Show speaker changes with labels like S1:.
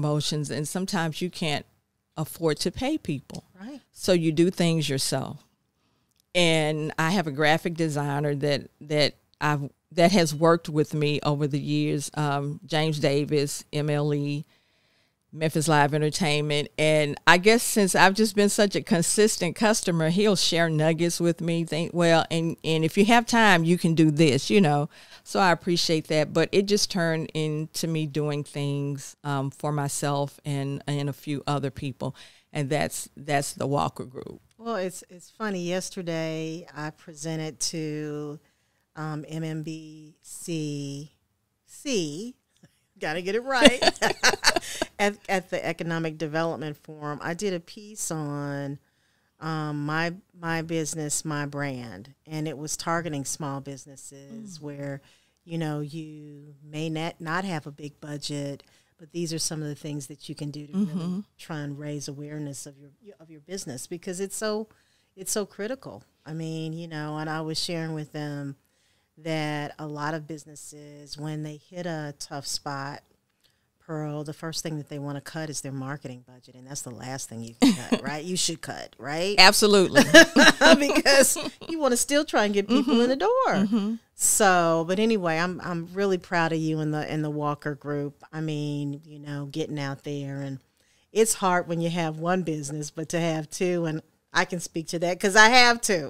S1: promotions, and sometimes you can't afford to pay people. Right. So you do things yourself. And I have a graphic designer that that I've that has worked with me over the years, um, James Davis, MLE, Memphis Live Entertainment. And I guess since I've just been such a consistent customer, he'll share nuggets with me. Think, well, and, and if you have time, you can do this, you know. So I appreciate that, but it just turned into me doing things um, for myself and and a few other people, and that's that's the Walker Group.
S2: Well, it's it's funny. Yesterday, I presented to um, MMBCC. Got to get it right at, at the Economic Development Forum. I did a piece on um, my my business, my brand, and it was targeting small businesses mm. where you know you may not not have a big budget, but these are some of the things that you can do to mm-hmm. really try and raise awareness of your of your business because it's so it's so critical. I mean, you know, and I was sharing with them that a lot of businesses when they hit a tough spot pearl, the first thing that they want to cut is their marketing budget, and that's the last thing you can cut, right? You should cut,
S1: right? Absolutely, because
S2: you want to still try and get people mm -hmm. in mm-hmm. the door. Mm -hmm. So, but anyway, I'm I'm really proud of you and the and the Walker Group. I mean, you know, getting out there, and it's hard when you have one business, but to have two, and I can speak to that because I have two.